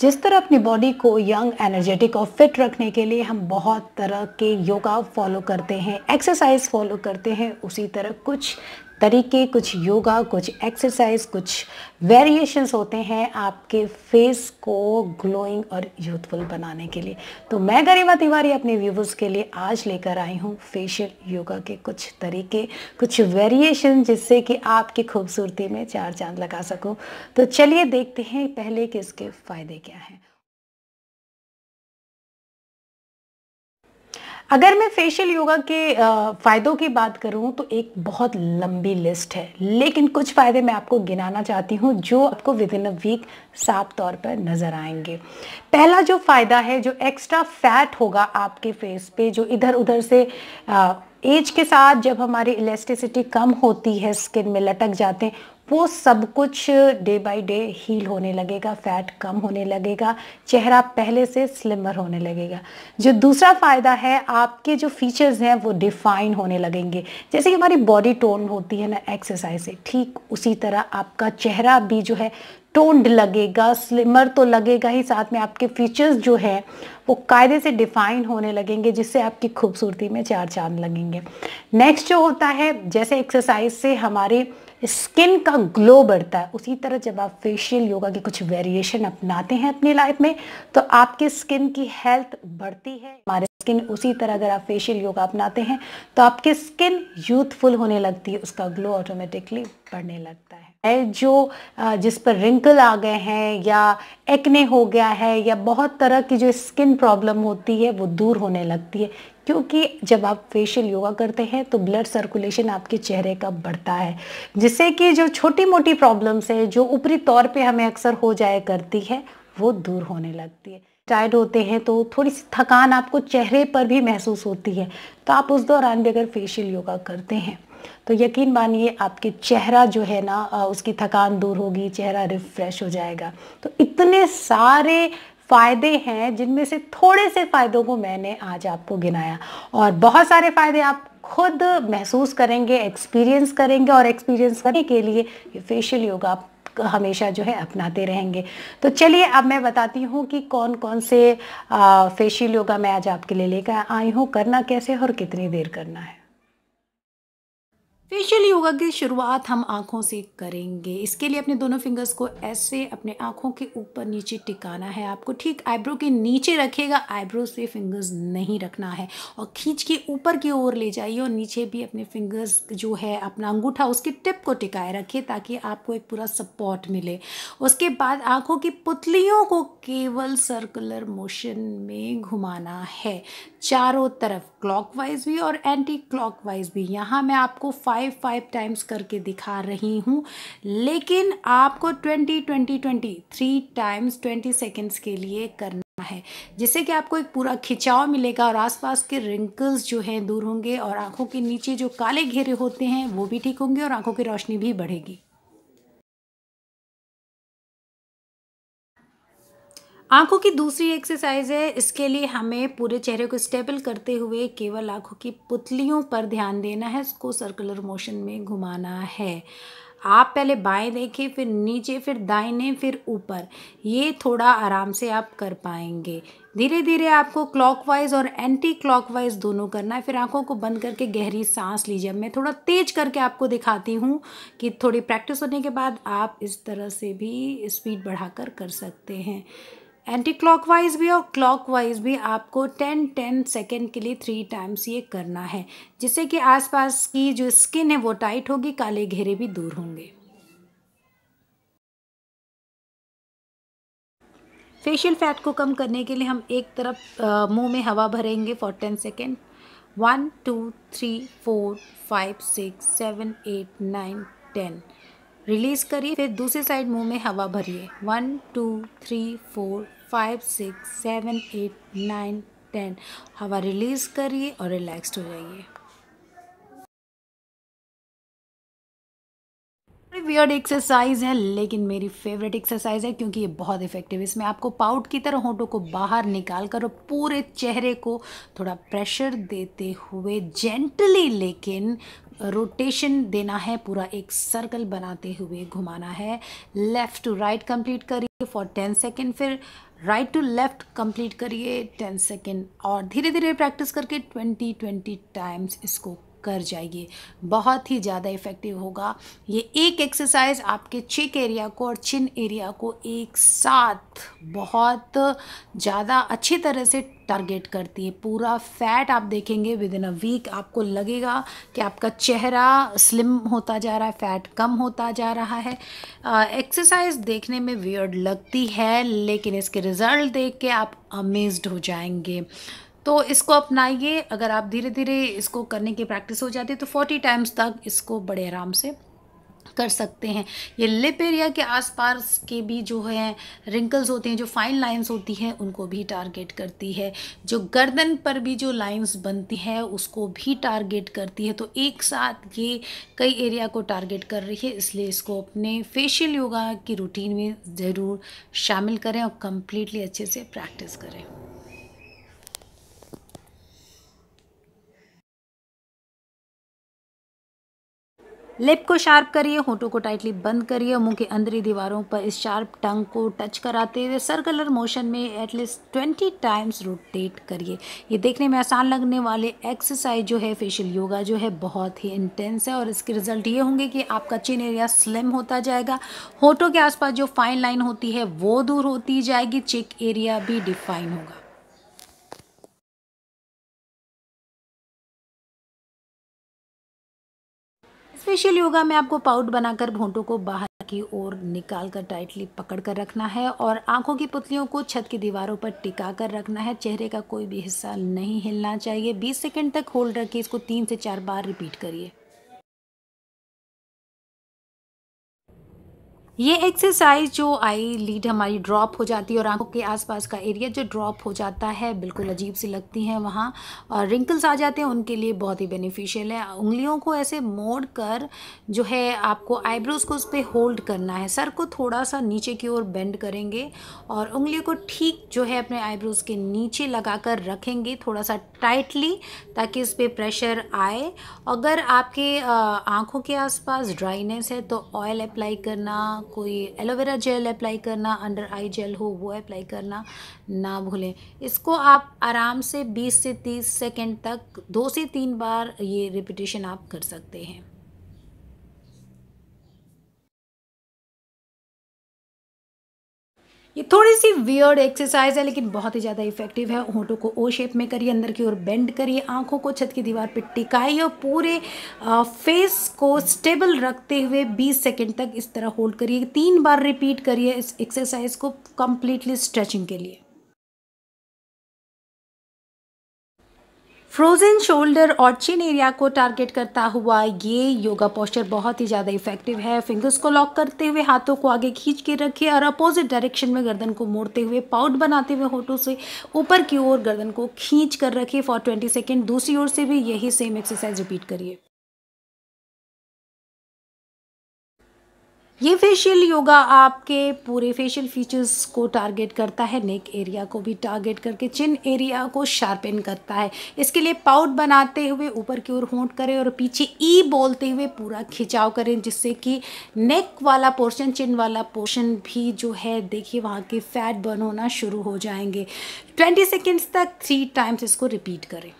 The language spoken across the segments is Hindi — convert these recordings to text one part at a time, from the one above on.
जिस तरह अपनी बॉडी को यंग एनर्जेटिक और फिट रखने के लिए हम बहुत तरह के योगा फॉलो करते हैं एक्सरसाइज फॉलो करते हैं उसी तरह कुछ तरीके कुछ योगा कुछ एक्सरसाइज कुछ वेरिएशंस होते हैं आपके फेस को ग्लोइंग और यूथफुल बनाने के लिए तो मैं गरिमा तिवारी अपने व्यूवर्स के लिए आज लेकर आई हूँ फेशियल योगा के कुछ तरीके कुछ वेरिएशन जिससे कि आपकी खूबसूरती में चार चांद लगा सकूँ तो चलिए देखते हैं पहले कि इसके फ़ायदे क्या हैं अगर मैं फेशियल योगा के फ़ायदों की बात करूं तो एक बहुत लंबी लिस्ट है लेकिन कुछ फ़ायदे मैं आपको गिनाना चाहती हूं जो आपको विद इन अ वीक साफ तौर पर नज़र आएंगे पहला जो फ़ायदा है जो एक्स्ट्रा फैट होगा आपके फेस पे जो इधर उधर से आ, एज के साथ जब हमारी इलेस्टिसिटी कम होती है स्किन में लटक जाते हैं वो सब कुछ डे बाय डे हील होने लगेगा फैट कम होने लगेगा चेहरा पहले से स्लिमर होने लगेगा जो दूसरा फ़ायदा है आपके जो फीचर्स हैं वो डिफाइन होने लगेंगे जैसे कि हमारी बॉडी टोन होती है ना एक्सरसाइज से ठीक उसी तरह आपका चेहरा भी जो है टोन्ड लगेगा स्लिमर तो लगेगा ही साथ में आपके फीचर्स जो है वो कायदे से डिफाइन होने लगेंगे जिससे आपकी खूबसूरती में चार चांद लगेंगे नेक्स्ट जो होता है जैसे एक्सरसाइज से हमारे स्किन का ग्लो बढ़ता है उसी तरह जब आप फेशियल योगा की कुछ वेरिएशन अपनाते हैं अपनी लाइफ में तो आपके स्किन की हेल्थ बढ़ती है हमारे स्किन उसी तरह अगर आप फेशियल योगा अपनाते हैं तो आपकी स्किन यूथफुल होने लगती है उसका ग्लो ऑटोमेटिकली पड़ने लगता है जो जिस पर रिंकल आ गए हैं या एक्ने हो गया है या बहुत तरह की जो स्किन प्रॉब्लम होती है वो दूर होने लगती है क्योंकि जब आप फेशियल योगा करते हैं तो ब्लड सर्कुलेशन आपके चेहरे का बढ़ता है जिससे कि जो छोटी मोटी प्रॉब्लम्स है जो ऊपरी तौर पे हमें अक्सर हो जाया करती है वो दूर होने लगती है टायर्ड होते हैं तो थोड़ी सी थकान आपको चेहरे पर भी महसूस होती है तो आप उस दौरान भी अगर फेशियल योगा करते हैं तो यकीन मानिए आपके चेहरा जो है ना उसकी थकान दूर होगी चेहरा रिफ्रेश हो जाएगा तो इतने सारे फ़ायदे हैं जिनमें से थोड़े से फ़ायदों को मैंने आज आपको गिनाया और बहुत सारे फ़ायदे आप खुद महसूस करेंगे एक्सपीरियंस करेंगे और एक्सपीरियंस करने के लिए ये फेशियल योग आप हमेशा जो है अपनाते रहेंगे तो चलिए अब मैं बताती हूँ कि कौन कौन से फेशियल योगा मैं आज आपके लिए लेकर आई हूँ करना कैसे और कितनी देर करना है फेशियल योगा की शुरुआत हम आँखों से करेंगे इसके लिए अपने दोनों फिंगर्स को ऐसे अपने आँखों के ऊपर नीचे टिकाना है आपको ठीक आईब्रो के नीचे रखेगा आईब्रो से फिंगर्स नहीं रखना है और खींच के ऊपर की ओर ले जाइए और नीचे भी अपने फिंगर्स जो है अपना अंगूठा उसकी टिप को टिकाए रखिए ताकि आपको एक पूरा सपोर्ट मिले उसके बाद आँखों की पुतलियों को केवल सर्कुलर मोशन में घुमाना है चारों तरफ क्लॉक भी और एंटी क्लॉक भी यहाँ मैं आपको फाइव फाइव फाइव टाइम्स करके दिखा रही हूँ लेकिन आपको twenty twenty twenty three times twenty seconds के लिए करना है जिससे कि आपको एक पूरा खिंचाव मिलेगा और आसपास के रिंकल्स जो हैं दूर होंगे और आंखों के नीचे जो काले घेरे होते हैं वो भी ठीक होंगे और आंखों की रोशनी भी बढ़ेगी आंखों की दूसरी एक्सरसाइज है इसके लिए हमें पूरे चेहरे को स्टेबल करते हुए केवल आंखों की पुतलियों पर ध्यान देना है उसको सर्कुलर मोशन में घुमाना है आप पहले बाएं देखें फिर नीचे फिर दाहिने फिर ऊपर ये थोड़ा आराम से आप कर पाएंगे धीरे धीरे आपको क्लॉकवाइज और एंटी क्लॉकवाइज दोनों करना है फिर आंखों को बंद करके गहरी सांस लीजिए मैं थोड़ा तेज करके आपको दिखाती हूँ कि थोड़ी प्रैक्टिस होने के बाद आप इस तरह से भी स्पीड बढ़ाकर कर सकते हैं एंटी क्लॉकवाइज भी और क्लॉकवाइज भी आपको टेन टेन सेकेंड के लिए थ्री टाइम्स ये करना है जिससे कि आसपास की जो स्किन है वो टाइट होगी काले घेरे भी दूर होंगे फेशियल फैट को कम करने के लिए हम एक तरफ मुंह में हवा भरेंगे for ten second one two three four five six seven eight nine ten release करिए फिर दूसरी साइड मुंह में हवा भरिए one two three four five six seven eight nine ten हवा रिलीज़ करिए और रिलैक्स हो जाइए वियर्ड एक्सरसाइज है लेकिन मेरी फेवरेट एक्सरसाइज है क्योंकि ये बहुत इफेक्टिव है इसमें आपको पाउट की तरह होंठों को बाहर निकाल कर और पूरे चेहरे को थोड़ा प्रेशर देते हुए जेंटली लेकिन रोटेशन देना है पूरा एक सर्कल बनाते हुए घुमाना है लेफ़्ट टू राइट कंप्लीट करिए फॉर टेन सेकेंड फिर राइट टू लेफ़्ट कंप्लीट करिए टेन सेकेंड और धीरे धीरे प्रैक्टिस करके ट्वेंटी ट्वेंटी टाइम्स इसको कर जाइए बहुत ही ज़्यादा इफ़ेक्टिव होगा ये एक एक्सरसाइज आपके चेक एरिया को और चिन एरिया को एक साथ बहुत ज़्यादा अच्छी तरह से टारगेट करती है पूरा फैट आप देखेंगे विद इन अ वीक आपको लगेगा कि आपका चेहरा स्लिम होता जा रहा है फैट कम होता जा रहा है एक्सरसाइज देखने में वियर्ड लगती है लेकिन इसके रिज़ल्ट देख के आप अमेज्ड हो जाएंगे तो इसको अपनाइए अगर आप धीरे धीरे इसको करने की प्रैक्टिस हो जाती है तो फोर्टी टाइम्स तक इसको बड़े आराम से कर सकते हैं ये लिप एरिया के आसपास के भी जो है रिंकल्स होते हैं जो फाइन लाइंस होती हैं उनको भी टारगेट करती है जो गर्दन पर भी जो लाइंस बनती है उसको भी टारगेट करती है तो एक साथ ये कई एरिया को टारगेट कर रही है इसलिए इसको अपने फेशियल योगा की रूटीन में ज़रूर शामिल करें और कम्प्लीटली अच्छे से प्रैक्टिस करें लिप को शार्प करिए होठों को टाइटली बंद करिए मुंह के अंदरी दीवारों पर इस शार्प टंग को टच कराते हुए सर्कुलर मोशन में एटलीस्ट ट्वेंटी टाइम्स रोटेट करिए ये देखने में आसान लगने वाले एक्सरसाइज जो है फेशियल योगा जो है बहुत ही इंटेंस है और इसके रिजल्ट ये होंगे कि आपका चिन एरिया स्लिम होता जाएगा होटों के आसपास जो फाइन लाइन होती है वो दूर होती जाएगी चेक एरिया भी डिफाइन होगा फेशियल योगा में आपको पाउट बनाकर भोंटों को बाहर की ओर निकाल कर टाइटली पकड़ कर रखना है और आंखों की पुतलियों को छत की दीवारों पर टिका कर रखना है चेहरे का कोई भी हिस्सा नहीं हिलना चाहिए 20 सेकंड तक होल्ड रखिए इसको तीन से चार बार रिपीट करिए ये एक्सरसाइज जो आई लीड हमारी ड्रॉप हो जाती है और आंखों के आसपास का एरिया जो ड्रॉप हो जाता है बिल्कुल अजीब सी लगती हैं वहाँ और रिंकल्स आ जाते हैं उनके लिए बहुत ही बेनिफिशियल है उंगलियों को ऐसे मोड़ कर जो है आपको आईब्रोज को उस पर होल्ड करना है सर को थोड़ा सा नीचे की ओर बेंड करेंगे और उंगलियों को ठीक जो है अपने आईब्रोज के नीचे लगा कर रखेंगे थोड़ा सा टाइटली ताकि उस पर प्रेशर आए अगर आपके आँखों के आसपास ड्राइनेस है तो ऑयल अप्लाई करना कोई एलोवेरा जेल अप्लाई करना अंडर आई जेल हो वो अप्लाई करना ना भूलें इसको आप आराम से 20 से 30 सेकंड तक दो से तीन बार ये रिपीटेशन आप कर सकते हैं ये थोड़ी सी वियर्ड एक्सरसाइज है लेकिन बहुत ही ज़्यादा इफेक्टिव है होंठों को ओ शेप में करिए अंदर की ओर बेंड करिए आँखों को छत की दीवार पर टिकाइए और पूरे फेस को स्टेबल रखते हुए बीस सेकेंड तक इस तरह होल्ड करिए तीन बार रिपीट करिए इस एक्सरसाइज को कम्प्लीटली स्ट्रेचिंग के लिए फ्रोजन शोल्डर और चिन एरिया को टारगेट करता हुआ ये योगा पोस्चर बहुत ही ज़्यादा इफेक्टिव है फिंगर्स को लॉक करते हुए हाथों को आगे खींच के रखें और अपोजिट डायरेक्शन में गर्दन को मोड़ते हुए पाउट बनाते हुए होठों से ऊपर की ओर गर्दन को खींच कर रखे फॉर ट्वेंटी सेकेंड दूसरी ओर से भी यही सेम एक्सरसाइज रिपीट करिए ये फेशियल योगा आपके पूरे फेशियल फीचर्स को टारगेट करता है नेक एरिया को भी टारगेट करके चिन एरिया को शार्पन करता है इसके लिए पाउट बनाते हुए ऊपर की ओर होंट करें और पीछे ई e बोलते हुए पूरा खिंचाव करें जिससे कि नेक वाला पोर्शन चिन वाला पोर्शन भी जो है देखिए वहाँ के फैट बर्न होना शुरू हो जाएंगे ट्वेंटी सेकेंड्स तक थ्री टाइम्स इसको रिपीट करें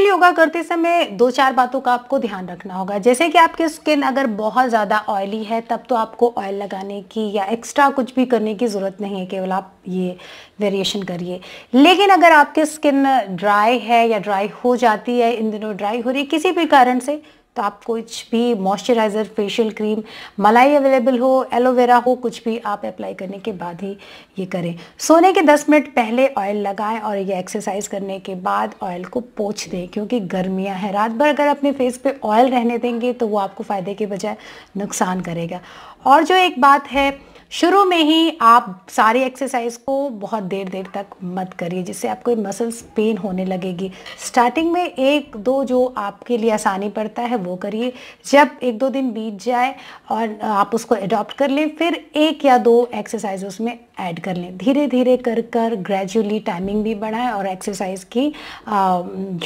बेसिकली योगा करते समय दो चार बातों का आपको ध्यान रखना होगा जैसे कि आपकी स्किन अगर बहुत ज़्यादा ऑयली है तब तो आपको ऑयल लगाने की या एक्स्ट्रा कुछ भी करने की ज़रूरत नहीं है केवल आप ये वेरिएशन करिए लेकिन अगर आपकी स्किन ड्राई है या ड्राई हो जाती है इन दिनों ड्राई हो रही है किसी भी कारण से तो आप कुछ भी मॉइस्चराइज़र फेशियल क्रीम मलाई अवेलेबल हो एलोवेरा हो कुछ भी आप अप्लाई करने के बाद ही ये करें सोने के 10 मिनट पहले ऑयल लगाएं और ये एक्सरसाइज करने के बाद ऑयल को पोछ दें क्योंकि गर्मियां हैं रात भर अगर अपने फेस पे ऑयल रहने देंगे तो वो आपको फ़ायदे के बजाय नुकसान करेगा और जो एक बात है शुरू में ही आप सारी एक्सरसाइज को बहुत देर देर तक मत करिए जिससे आपको मसल्स पेन होने लगेगी स्टार्टिंग में एक दो जो आपके लिए आसानी पड़ता है वो करिए जब एक दो दिन बीत जाए और आप उसको एडॉप्ट कर लें फिर एक या दो एक्सरसाइज उसमें ऐड कर लें धीरे धीरे कर कर ग्रेजुअली टाइमिंग भी बढ़ाएं और एक्सरसाइज की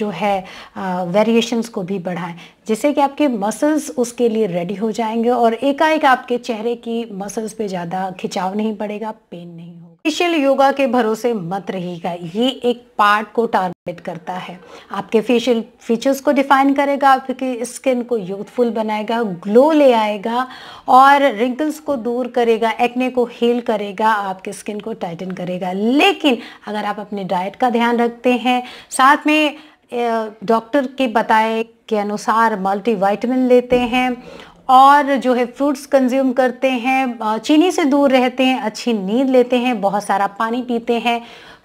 जो है वेरिएशंस को भी बढ़ाएं जिससे कि आपके मसल्स उसके लिए रेडी हो जाएंगे और एकाएक आपके चेहरे की मसल्स पे ज़्यादा खिंचाव नहीं पड़ेगा पेन नहीं फेशियल योगा के भरोसे मत रहिएगा ये एक पार्ट को टारगेट करता है आपके फेशियल फीचर्स को डिफाइन करेगा आपकी स्किन को यूथफुल बनाएगा ग्लो ले आएगा और रिंकल्स को दूर करेगा एक्ने को हील करेगा आपके स्किन को टाइटन करेगा लेकिन अगर आप अपने डाइट का ध्यान रखते हैं साथ में डॉक्टर के बताए के अनुसार मल्टीवाइटमिन लेते हैं और जो है फ्रूट्स कंज्यूम करते हैं चीनी से दूर रहते हैं अच्छी नींद लेते हैं बहुत सारा पानी पीते हैं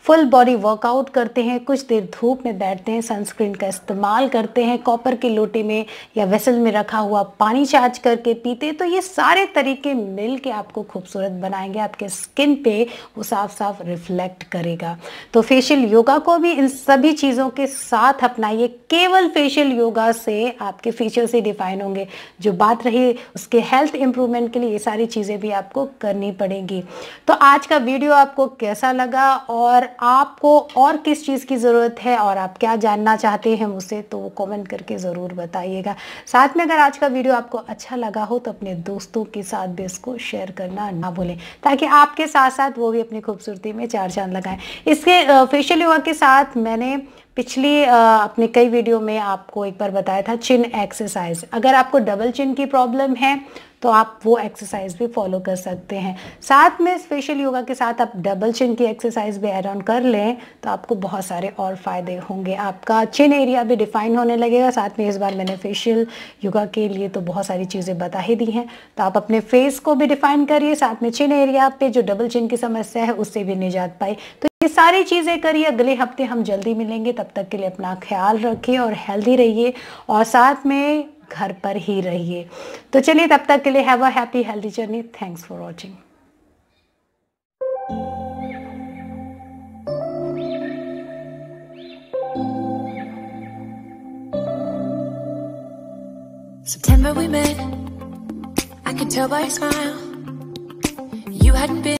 फुल बॉडी वर्कआउट करते हैं कुछ देर धूप में बैठते हैं सनस्क्रीन का इस्तेमाल करते हैं कॉपर के लोटे में या वेसल में रखा हुआ पानी चार्ज करके पीते तो ये सारे तरीके मिल के आपको खूबसूरत बनाएंगे आपके स्किन पे वो साफ साफ रिफ्लेक्ट करेगा तो फेशियल योगा को भी इन सभी चीज़ों के साथ अपनाइए केवल फेशियल योगा से आपके फीचर्स ही डिफाइन होंगे जो बात रही उसके हेल्थ इंप्रूवमेंट के लिए ये सारी चीज़ें भी आपको करनी पड़ेंगी तो आज का वीडियो आपको कैसा लगा और आपको और किस चीज़ की ज़रूरत है और आप क्या जानना चाहते हैं मुझसे तो वो कॉमेंट करके ज़रूर बताइएगा साथ में अगर आज का वीडियो आपको अच्छा लगा हो तो अपने दोस्तों के साथ भी इसको शेयर करना ना भूलें ताकि आपके साथ साथ वो भी अपनी खूबसूरती में चार चांद लगाएं इसके फेशियल योगा के साथ मैंने पिछली अपने कई वीडियो में आपको एक बार बताया था चिन एक्सरसाइज अगर आपको डबल चिन की प्रॉब्लम है तो आप वो एक्सरसाइज भी फॉलो कर सकते हैं साथ में स्पेशल योगा के साथ आप डबल चिन की एक्सरसाइज भी एड ऑन कर लें तो आपको बहुत सारे और फ़ायदे होंगे आपका चिन एरिया भी डिफाइन होने लगेगा साथ में इस बार मैंने फेशियल योगा के लिए तो बहुत सारी चीज़ें बता ही दी हैं तो आप अपने फेस को भी डिफाइन करिए साथ में चिन एरिया पे जो डबल चिन की समस्या है उससे भी निजात पाई तो ये सारी चीज़ें करिए अगले हफ्ते हम जल्दी मिलेंगे तब तक के लिए अपना ख्याल रखिए और हेल्दी रहिए और साथ में घर पर ही रहिए तो चलिए तब तक के लिए have a happy healthy journey thanks for watching September we met I could tell by your smile You hadn't been